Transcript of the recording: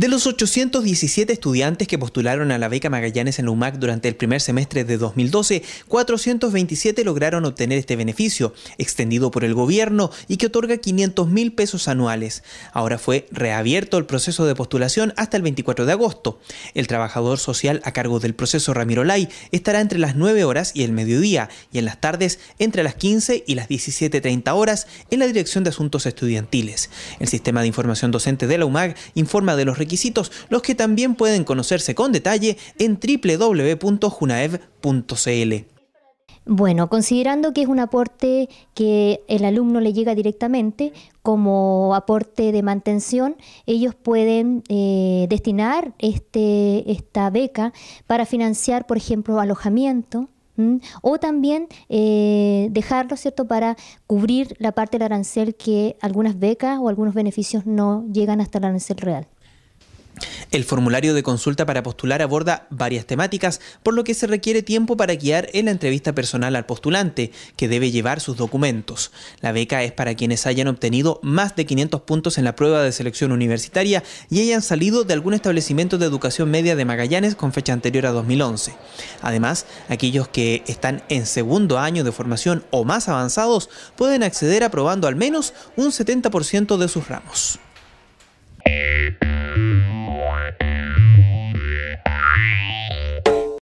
De los 817 estudiantes que postularon a la beca Magallanes en la UMAC durante el primer semestre de 2012, 427 lograron obtener este beneficio, extendido por el gobierno y que otorga 500 mil pesos anuales. Ahora fue reabierto el proceso de postulación hasta el 24 de agosto. El trabajador social a cargo del proceso Ramiro Lai estará entre las 9 horas y el mediodía y en las tardes entre las 15 y las 17.30 horas en la Dirección de Asuntos Estudiantiles. El sistema de información docente de la UMAC informa de los requisitos los que también pueden conocerse con detalle en www.junaev.cl. Bueno, considerando que es un aporte que el alumno le llega directamente como aporte de mantención, ellos pueden eh, destinar este, esta beca para financiar, por ejemplo, alojamiento, o también eh, dejarlo, ¿cierto?, para cubrir la parte del arancel que algunas becas o algunos beneficios no llegan hasta el arancel real. El formulario de consulta para postular aborda varias temáticas, por lo que se requiere tiempo para guiar en la entrevista personal al postulante, que debe llevar sus documentos. La beca es para quienes hayan obtenido más de 500 puntos en la prueba de selección universitaria y hayan salido de algún establecimiento de educación media de Magallanes con fecha anterior a 2011. Además, aquellos que están en segundo año de formación o más avanzados pueden acceder aprobando al menos un 70% de sus ramos.